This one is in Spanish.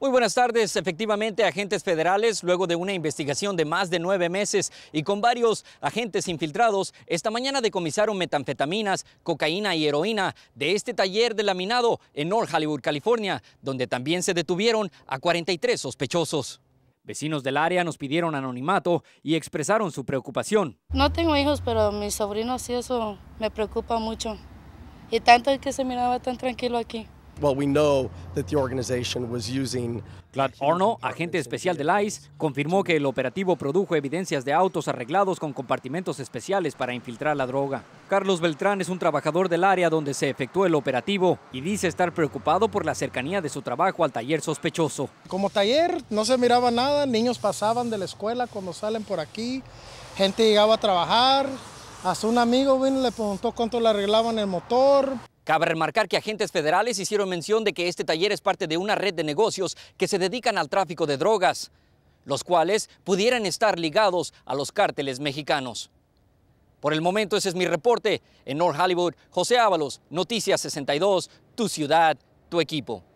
Muy buenas tardes. Efectivamente, agentes federales, luego de una investigación de más de nueve meses y con varios agentes infiltrados, esta mañana decomisaron metanfetaminas, cocaína y heroína de este taller de laminado en North Hollywood, California, donde también se detuvieron a 43 sospechosos. Vecinos del área nos pidieron anonimato y expresaron su preocupación. No tengo hijos, pero mis sobrinos sí, eso me preocupa mucho. Y tanto es que se miraba tan tranquilo aquí. Glad Arnold, agente especial del ICE, confirmó que el operativo produjo evidencias de autos arreglados con compartimentos especiales para infiltrar la droga. Carlos Beltrán es un trabajador del área donde se efectuó el operativo y dice estar preocupado por la cercanía de su trabajo al taller sospechoso. Como taller no se miraba nada, niños pasaban de la escuela cuando salen por aquí, gente llegaba a trabajar, hasta un amigo vino y le preguntó cuánto le arreglaban el motor. Cabe remarcar que agentes federales hicieron mención de que este taller es parte de una red de negocios que se dedican al tráfico de drogas, los cuales pudieran estar ligados a los cárteles mexicanos. Por el momento ese es mi reporte. En North Hollywood, José Ábalos, Noticias 62, tu ciudad, tu equipo.